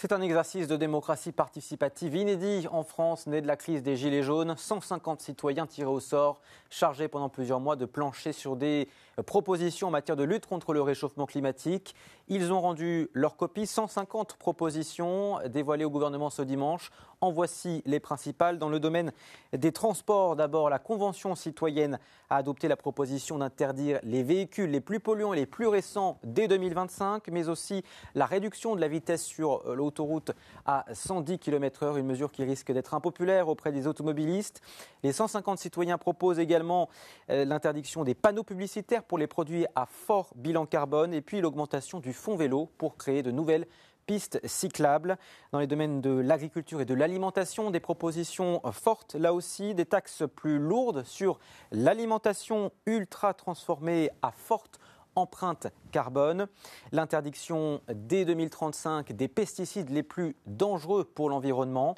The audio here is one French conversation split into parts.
C'est un exercice de démocratie participative inédit en France, né de la crise des Gilets jaunes. 150 citoyens tirés au sort, chargés pendant plusieurs mois de plancher sur des propositions en matière de lutte contre le réchauffement climatique. Ils ont rendu leur copie, 150 propositions dévoilées au gouvernement ce dimanche. En voici les principales. Dans le domaine des transports, d'abord, la Convention citoyenne a adopté la proposition d'interdire les véhicules les plus polluants et les plus récents dès 2025, mais aussi la réduction de la vitesse sur l'eau autoroute à 110 km/h, une mesure qui risque d'être impopulaire auprès des automobilistes. Les 150 citoyens proposent également euh, l'interdiction des panneaux publicitaires pour les produits à fort bilan carbone et puis l'augmentation du fonds vélo pour créer de nouvelles pistes cyclables. Dans les domaines de l'agriculture et de l'alimentation, des propositions fortes là aussi, des taxes plus lourdes sur l'alimentation ultra transformée à forte empreinte carbone, l'interdiction dès 2035 des pesticides les plus dangereux pour l'environnement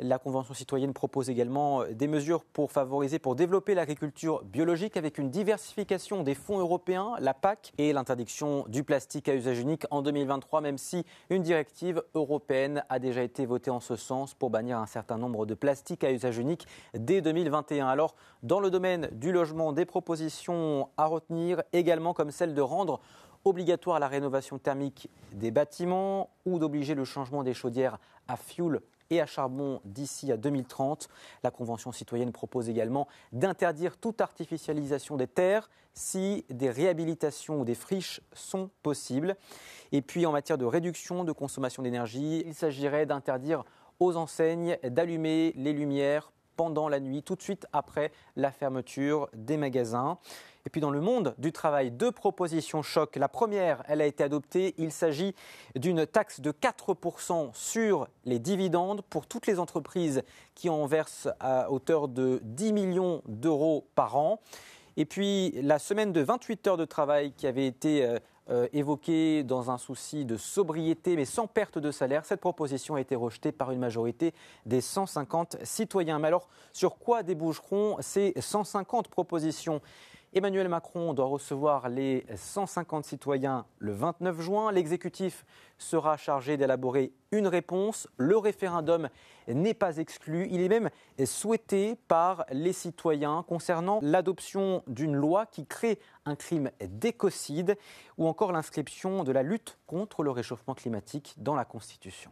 la Convention citoyenne propose également euh, des mesures pour favoriser, pour développer l'agriculture biologique avec une diversification des fonds européens, la PAC, et l'interdiction du plastique à usage unique en 2023, même si une directive européenne a déjà été votée en ce sens pour bannir un certain nombre de plastiques à usage unique dès 2021. Alors, dans le domaine du logement, des propositions à retenir également comme celle de rendre obligatoire la rénovation thermique des bâtiments ou d'obliger le changement des chaudières à fioul et à charbon d'ici à 2030. La Convention citoyenne propose également d'interdire toute artificialisation des terres si des réhabilitations ou des friches sont possibles. Et puis en matière de réduction de consommation d'énergie, il s'agirait d'interdire aux enseignes d'allumer les lumières pendant la nuit, tout de suite après la fermeture des magasins. Et puis dans le monde du travail, deux propositions choc. La première, elle a été adoptée. Il s'agit d'une taxe de 4% sur les dividendes pour toutes les entreprises qui en versent à hauteur de 10 millions d'euros par an. Et puis la semaine de 28 heures de travail qui avait été euh, euh, évoquée dans un souci de sobriété mais sans perte de salaire, cette proposition a été rejetée par une majorité des 150 citoyens. Mais alors sur quoi déboucheront ces 150 propositions Emmanuel Macron doit recevoir les 150 citoyens le 29 juin. L'exécutif sera chargé d'élaborer une réponse. Le référendum n'est pas exclu. Il est même souhaité par les citoyens concernant l'adoption d'une loi qui crée un crime d'écocide ou encore l'inscription de la lutte contre le réchauffement climatique dans la Constitution.